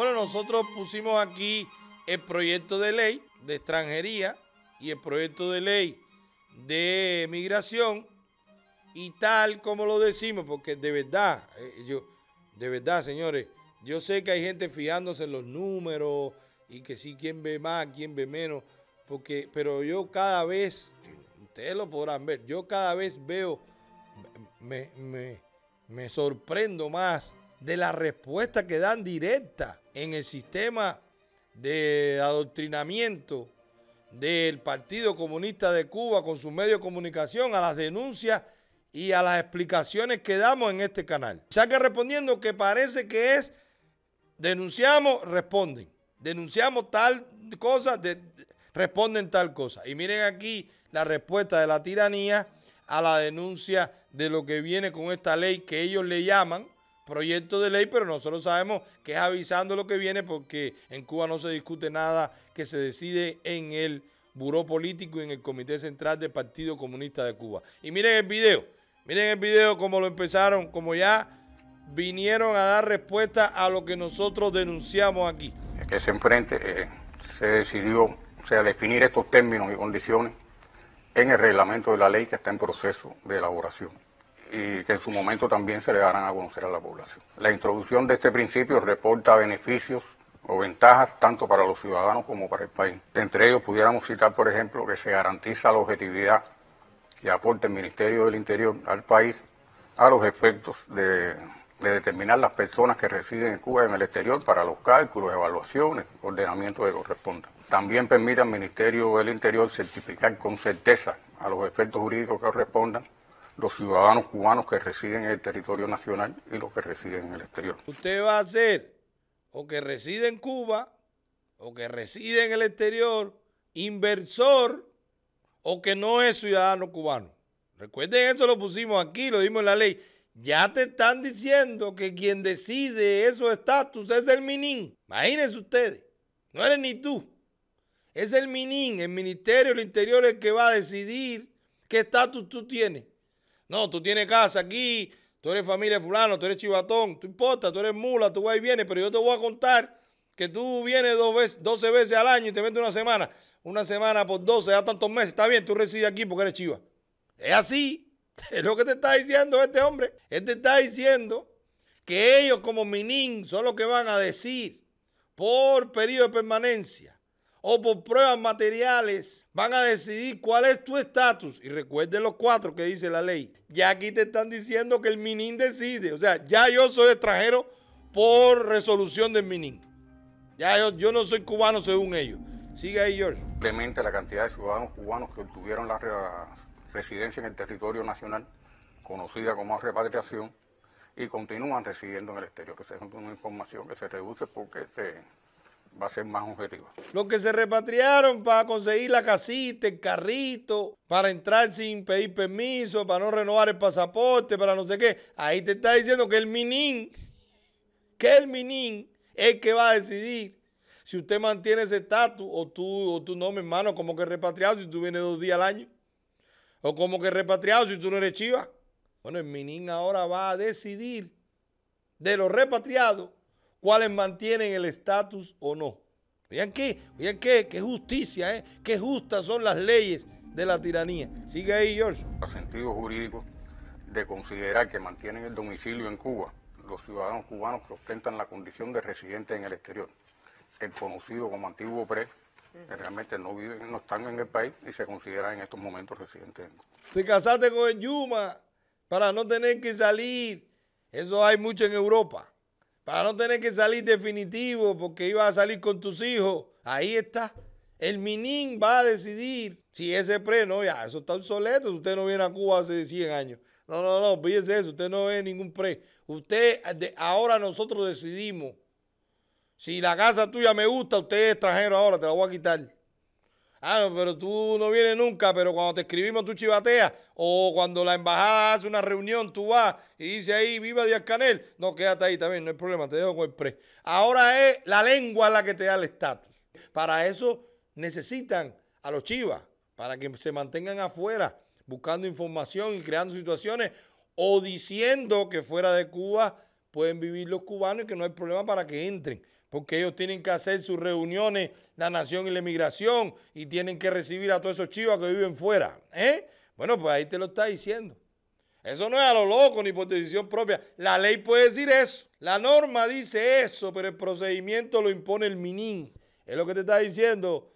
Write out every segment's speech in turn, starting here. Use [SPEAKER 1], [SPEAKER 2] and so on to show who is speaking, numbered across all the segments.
[SPEAKER 1] Bueno, nosotros pusimos aquí el proyecto de ley de extranjería y el proyecto de ley de migración y tal como lo decimos, porque de verdad, eh, yo, de verdad, señores, yo sé que hay gente fijándose en los números y que sí, quién ve más, quién ve menos, porque, pero yo cada vez, ustedes lo podrán ver, yo cada vez veo, me, me, me sorprendo más de la respuesta que dan directa en el sistema de adoctrinamiento del Partido Comunista de Cuba con sus medios de comunicación a las denuncias y a las explicaciones que damos en este canal. ya respondiendo que parece que es denunciamos, responden. Denunciamos tal cosa, responden tal cosa. Y miren aquí la respuesta de la tiranía a la denuncia de lo que viene con esta ley que ellos le llaman proyecto de ley, pero nosotros sabemos que es avisando lo que viene porque en Cuba no se discute nada que se decide en el Buró Político y en el Comité Central del Partido Comunista de Cuba. Y miren el video, miren el video como lo empezaron, como ya vinieron a dar respuesta a lo que nosotros denunciamos aquí.
[SPEAKER 2] Que se enfrente, eh, se decidió, o sea, definir estos términos y condiciones en el reglamento de la ley que está en proceso de elaboración y que en su momento también se le darán a conocer a la población. La introducción de este principio reporta beneficios o ventajas tanto para los ciudadanos como para el país. Entre ellos pudiéramos citar, por ejemplo, que se garantiza la objetividad que aporte el Ministerio del Interior al país a los efectos de, determinar las personas que residen en Cuba en el exterior para los cálculos, evaluaciones, ordenamientos que corresponda. También permite al Ministerio del Interior certificar con certeza a los efectos jurídicos que correspondan los ciudadanos cubanos que residen en el territorio nacional y los que residen en el exterior.
[SPEAKER 1] Usted va a ser o que reside en Cuba o que reside en el exterior, inversor o que no es ciudadano cubano. Recuerden eso lo pusimos aquí, lo dimos en la ley. Ya te están diciendo que quien decide esos estatus es el MININ. Imagínense ustedes, no eres ni tú. Es el MININ, el Ministerio del Interior, el que va a decidir qué estatus tú tienes. No, tú tienes casa aquí, tú eres familia fulano, tú eres chivatón, tú importa, tú eres mula, tú vas y vienes, pero yo te voy a contar que tú vienes dos veces, 12 veces al año y te metes una semana. Una semana por 12, ya tantos meses. Está bien, tú resides aquí porque eres chiva. Es así. Es lo que te está diciendo este hombre. Él te está diciendo que ellos como Minin son los que van a decir por periodo de permanencia o por pruebas materiales van a decidir cuál es tu estatus. Y recuerden los cuatro que dice la ley. Ya aquí te están diciendo que el MININ decide. O sea, ya yo soy extranjero por resolución del MININ. Ya yo, no soy cubano según ellos. Sigue ahí, George.
[SPEAKER 2] Simplemente la cantidad de ciudadanos cubanos que obtuvieron la residencia en el territorio nacional, conocida como repatriación, y continúan residiendo en el exterior. Que es una información que se reduce porque se va a ser más objetivo.
[SPEAKER 1] Los que se repatriaron para conseguir la casita, el carrito, para entrar sin pedir permiso, para no renovar el pasaporte, para no sé qué, ahí te está diciendo que el minín, que el minín es que va a decidir si usted mantiene ese estatus o tú, o tú no, mi hermano, como que repatriado si tú vienes dos días al año. O como que repatriado si tú no eres chiva. Bueno, el Minin ahora va a decidir de los repatriados cuáles mantienen el estatus o no. Oigan qué, oigan qué, qué justicia, ¿eh? qué justas son las leyes de la tiranía. Sigue ahí, George.
[SPEAKER 2] A sentido jurídico de considerar que mantienen el domicilio en Cuba los ciudadanos cubanos que ostentan la condición de residente en el exterior, el conocido como antiguo PRE, que realmente no viven, no están en el
[SPEAKER 1] país y se consideran en estos momentos residentes. en Cuba. Te casaste con el Yuma para no tener que salir. Eso hay mucho en Europa para no tener que salir definitivo porque iba a salir con tus hijos. Ahí está. El Minin va a decidir si ese pre, no, ya, eso está obsoleto. Usted no viene a Cuba hace 100 años. No, no, no, fíjese eso. Usted no ve ningún pre. Usted, ahora nosotros decidimos. Si la casa tuya me gusta, usted es extranjero ahora, te la voy a quitar. Ah, no, pero tú no vienes nunca, pero cuando te escribimos tú chivateas. O cuando la embajada hace una reunión, tú vas y dice ahí, viva Díaz Canel. No, quédate ahí también, no hay problema, te dejo con el pre. Ahora es la lengua la que te da el estatus. Para eso necesitan a los chivas, para que se mantengan afuera, buscando información y creando situaciones, o diciendo que fuera de Cuba pueden vivir los cubanos y que no hay problema para que entren porque ellos tienen que hacer sus reuniones, la nación y la emigración, y tienen que recibir a todos esos chivas que viven fuera. ¿eh? Bueno, pues ahí te lo está diciendo. Eso no es a lo loco ni por decisión propia. La ley puede decir eso. La norma dice eso, pero el procedimiento lo impone el minín. Es lo que te está diciendo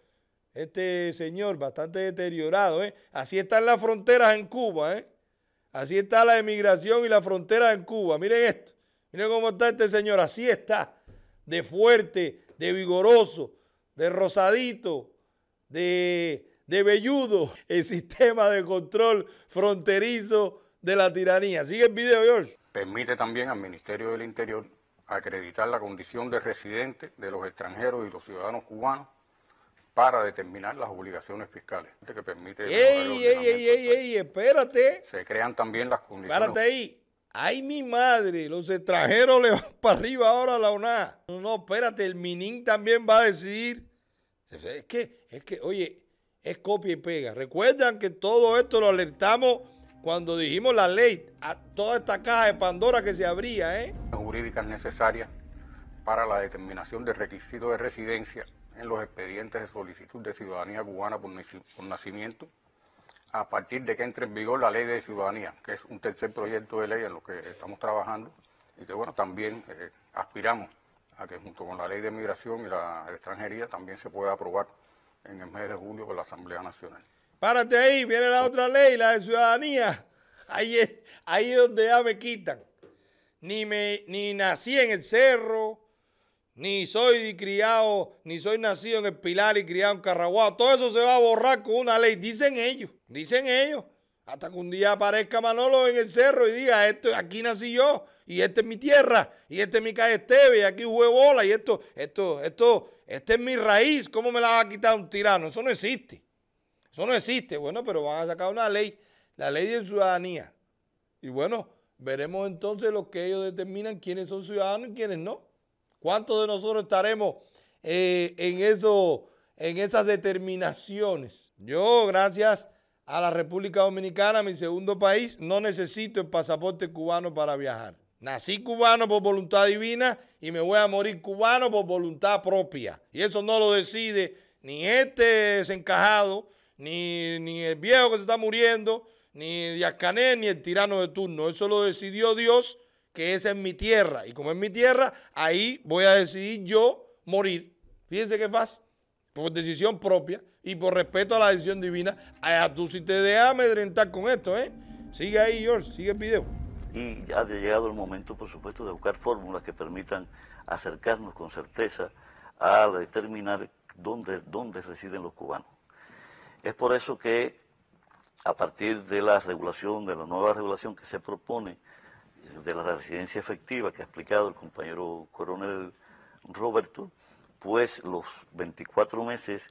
[SPEAKER 1] este señor, bastante deteriorado. ¿eh? Así están las fronteras en Cuba. ¿eh? Así está la emigración y las fronteras en Cuba. Miren esto. Miren cómo está este señor. Así está de fuerte, de vigoroso, de rosadito, de, de velludo, el sistema de control fronterizo de la tiranía. Sigue el video, George.
[SPEAKER 2] Permite también al Ministerio del Interior acreditar la condición de residente de los extranjeros y los ciudadanos cubanos para determinar las obligaciones fiscales que permite... ¡Ey, ey,
[SPEAKER 1] ey, ey, Espérate.
[SPEAKER 2] Se crean también las condiciones... Espérate
[SPEAKER 1] ahí. ¡Ay, mi madre! Los extranjeros le van para arriba ahora a la UNA. No, no, espérate, el Minin también va a decidir. Es que, es que, oye, es copia y pega. Recuerdan que todo esto lo alertamos cuando dijimos la ley, a toda esta caja de Pandora que se abría, ¿eh?
[SPEAKER 2] Jurídicas necesarias para la determinación de requisito de residencia en los expedientes de solicitud de ciudadanía cubana por nacimiento a partir de que entre en vigor la ley de ciudadanía, que es un tercer proyecto de ley en lo que estamos trabajando y que bueno, también eh, aspiramos a que junto con la ley de migración y la extranjería también se pueda aprobar en el mes de julio por la Asamblea Nacional.
[SPEAKER 1] Párate ahí, viene la otra ley, la de ciudadanía. Ahí es, ahí donde ya me quitan. Ni, me, ni nací en el cerro, ni soy criado, ni soy nacido en el Pilar y criado en Caraguá. Todo eso se va a borrar con una ley. Dicen ellos, dicen ellos. Hasta que un día aparezca Manolo en el cerro y diga, esto, aquí nací yo, y esta es mi tierra, y esta es mi calle Esteve, y aquí jugué bola, y esto, esto, esto, esta es mi raíz, ¿cómo me la va a quitar un tirano? Eso no existe. Eso no existe. Bueno, pero van a sacar una ley, la ley de ciudadanía. Y bueno, veremos entonces lo que ellos determinan quiénes son ciudadanos y quiénes no. ¿Cuántos de nosotros estaremos eh, en, eso, en esas determinaciones? Yo, gracias a la República Dominicana, mi segundo país, no necesito el pasaporte cubano para viajar. Nací cubano por voluntad divina y me voy a morir cubano por voluntad propia. Y eso no lo decide ni este desencajado, ni, el viejo que se está muriendo, ni Díaz ni el tirano de turno. Eso lo decidió Dios que esa es mi tierra. Y como es mi tierra, ahí voy a decidir yo morir. Fíjense qué fácil. Por decisión propia y por respeto a la decisión divina. A tú si te de amedrentar con esto, ¿eh? Sigue ahí, George, sigue el video.
[SPEAKER 3] Y ya ha llegado el momento, por supuesto, de buscar fórmulas que permitan acercarnos con certeza a determinar dónde, dónde residen los cubanos. Es por eso que a partir de la regulación, de la nueva regulación que se propone de la residencia efectiva que ha explicado el compañero coronel Roberto, pues los 24 meses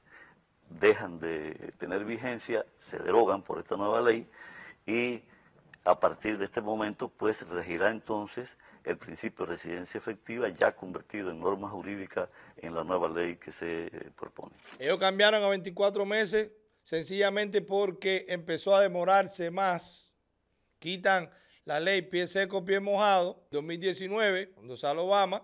[SPEAKER 3] dejan de tener vigencia, se derogan por esta nueva ley y a partir de este momento pues regirá entonces el principio de residencia efectiva ya convertido en norma jurídica en la nueva ley que se eh, propone.
[SPEAKER 1] Ellos cambiaron a 24 meses sencillamente porque empezó a demorarse más. Quitan la ley pie seco, pie mojado, 2019, cuando sale Obama,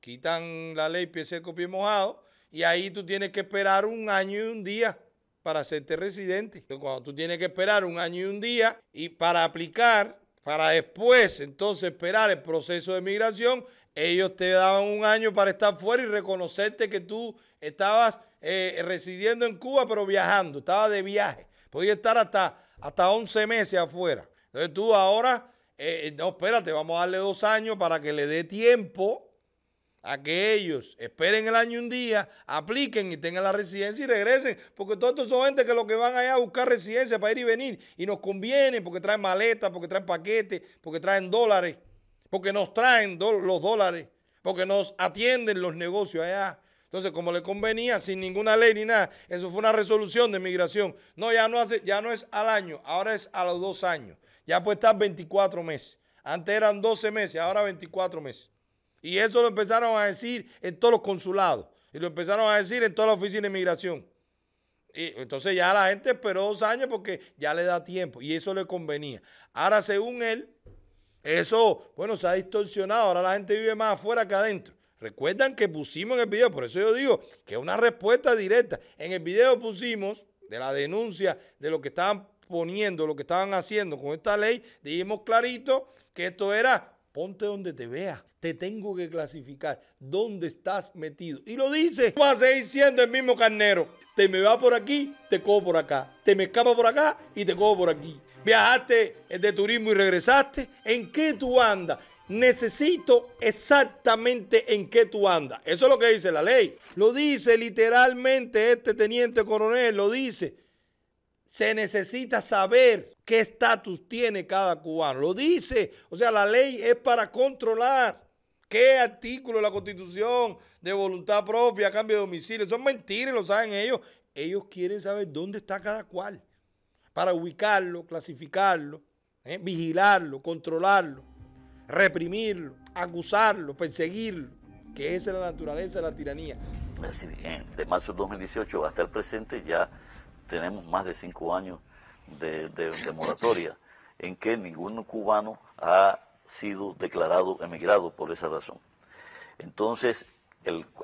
[SPEAKER 1] quitan la ley pie seco, pie mojado, y ahí tú tienes que esperar un año y un día para hacerte residente. cuando tú tienes que esperar un año y un día y para aplicar, para después entonces esperar el proceso de migración, ellos te daban un año para estar fuera y reconocerte que tú estabas eh, residiendo en Cuba, pero viajando, estabas de viaje. podía estar hasta, hasta 11 meses afuera. Entonces tú ahora eh, eh, no, espérate, vamos a darle dos años para que le dé tiempo a que ellos esperen el año un día, apliquen y tengan la residencia y regresen, porque todos estos son gente que lo que van allá a buscar residencia para ir y venir, y nos conviene porque traen maletas, porque traen paquetes, porque traen dólares, porque nos traen los dólares, porque nos atienden los negocios allá. Entonces, como le convenía, sin ninguna ley ni nada, eso fue una resolución de migración. No, ya no, hace, ya no es al año, ahora es a los dos años. Ya puede estar 24 meses. Antes eran 12 meses, ahora 24 meses. Y eso lo empezaron a decir en todos los consulados. Y lo empezaron a decir en toda la oficina de inmigración. Y entonces ya la gente esperó dos años porque ya le da tiempo. Y eso le convenía. Ahora, según él, eso, bueno, se ha distorsionado. Ahora la gente vive más afuera que adentro. Recuerdan que pusimos en el video, por eso yo digo que es una respuesta directa. En el video pusimos de la denuncia de lo que estaban poniendo lo que estaban haciendo con esta ley, dijimos clarito que esto era Ponte donde te vea. Te tengo que clasificar. ¿Dónde estás metido? Y lo dice. Vas a seguir siendo el mismo carnero. Te me va por aquí, te cojo por acá. Te me escapa por acá y te cojo por aquí. Viajaste de turismo y regresaste. ¿En qué tú andas? Necesito exactamente en qué tú andas. Eso es lo que dice la ley. Lo dice literalmente este teniente coronel. Lo dice se necesita saber qué estatus tiene cada cubano. Lo dice, o sea, la ley es para controlar qué artículo de la Constitución de voluntad propia, cambio de domicilio, son mentiras, lo saben ellos. Ellos quieren saber dónde está cada cual para ubicarlo, clasificarlo, ¿eh? vigilarlo, controlarlo, reprimirlo, acusarlo, perseguirlo, que esa es la naturaleza de la tiranía.
[SPEAKER 3] de marzo de 2018 va a estar presente ya tenemos más de cinco años de, moratoria en que ningún cubano ha sido declarado emigrado por esa razón. Entonces,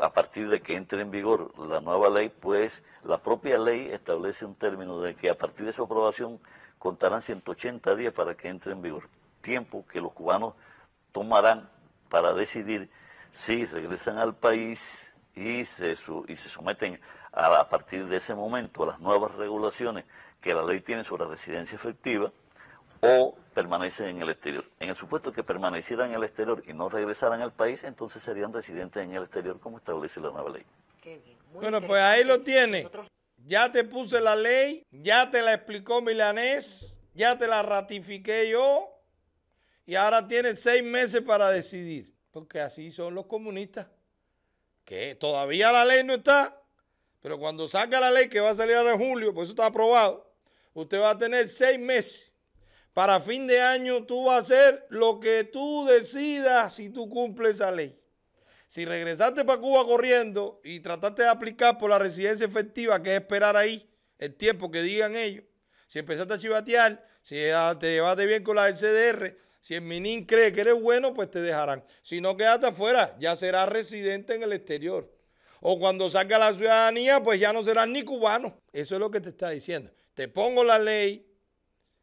[SPEAKER 3] a partir de que entre en vigor la nueva ley, pues la propia ley establece un término de que a partir de su aprobación contarán 180 días para que entre en vigor, tiempo que los cubanos tomarán para decidir si regresan al país y se, y se someten a, partir de ese momento a las nuevas regulaciones que la ley tiene sobre residencia efectiva o permanecen en el exterior. En el supuesto que permanecieran en el exterior y no regresaran al país, entonces serían residentes en el exterior como establece la nueva ley.
[SPEAKER 1] bueno, pues ahí lo tiene. Ya te puse la ley, ya te la explicó Milanés, ya te la ratifiqué yo y ahora tienes seis meses para decidir, porque así son los comunistas, que todavía la ley no está. Pero cuando saca la ley que va a salir ahora en julio, pues eso está aprobado, usted va a tener seis meses. Para fin de año tú vas a hacer lo que tú decidas si tú cumples esa ley. Si regresaste para Cuba corriendo y trataste de aplicar por la residencia efectiva, que es esperar ahí el tiempo que digan ellos, si empezaste a chivatear, si te llevaste bien con la SDR, si el Minin cree que eres bueno, pues te dejarán. Si no, quedaste afuera, ya serás residente en el exterior o cuando salga la ciudadanía, pues ya no será ni cubano. Eso es lo que te está diciendo. Te pongo la ley,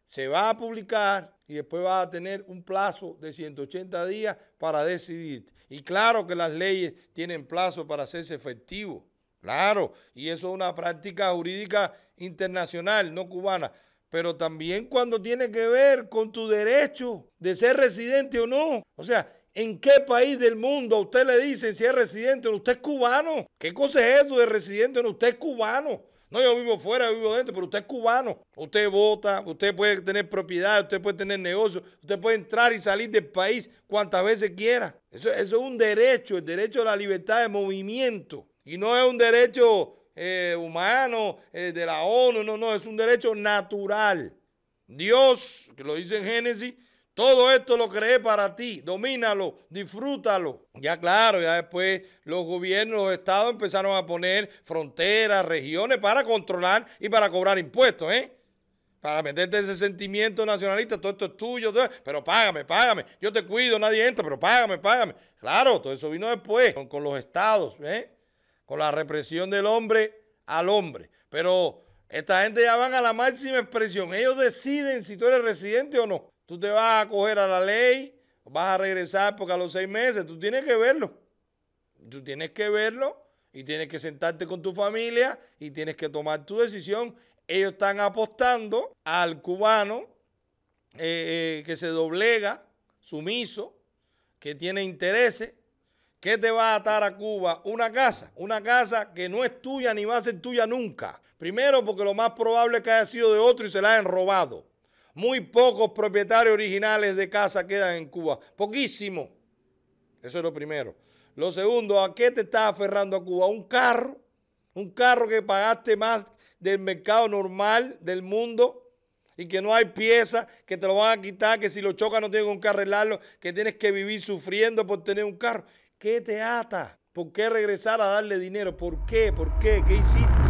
[SPEAKER 1] se va a publicar y después vas a tener un plazo de 180 días para decidir. Y claro que las leyes tienen plazo para hacerse efectivo, Claro, y eso es una práctica jurídica internacional, no cubana. Pero también cuando tiene que ver con tu derecho de ser residente o no. O sea, ¿En qué país del mundo usted le dice si es residente o no? Usted es cubano. ¿Qué cosa es eso de residente o no? Usted es cubano. No, yo vivo fuera, yo vivo dentro, pero usted es cubano. Usted vota, usted puede tener propiedad, usted puede tener negocio, usted puede entrar y salir del país cuantas veces quiera. Eso, es un derecho, el derecho a la libertad de movimiento. Y no es un derecho eh, humano eh, de la ONU, no, no, es un derecho natural. Dios, que lo dice en Génesis, todo esto lo creé para ti, domínalo, disfrútalo. Ya claro, ya después los gobiernos, los estados empezaron a poner fronteras, regiones para controlar y para cobrar impuestos, ¿eh? Para meterte ese sentimiento nacionalista, todo esto es tuyo, pero págame, págame, yo te cuido, nadie entra, pero págame, págame. Claro, todo eso vino después, con, con los estados, ¿eh? Con la represión del hombre al hombre. Pero esta gente ya van a la máxima expresión, ellos deciden si tú eres residente o no. Tú te vas a coger a la ley, vas a regresar porque a los seis meses, tú tienes que verlo. Tú tienes que verlo y tienes que sentarte con tu familia y tienes que tomar tu decisión. Ellos están apostando al cubano eh, eh, que se doblega, sumiso, que tiene intereses, que te va a atar a Cuba una casa, una casa que no es tuya ni va a ser tuya nunca. Primero porque lo más probable es que haya sido de otro y se la hayan robado. Muy pocos propietarios originales de casa quedan en Cuba. Poquísimo. Eso es lo primero. Lo segundo, ¿a qué te estás aferrando a Cuba? Un carro. Un carro que pagaste más del mercado normal del mundo y que no hay pieza que te lo van a quitar, que si lo chocas no tienes qué arreglarlo, que tienes que vivir sufriendo por tener un carro. ¿Qué te ata? ¿Por qué regresar a darle dinero? ¿Por qué? ¿Por qué? ¿Qué hiciste?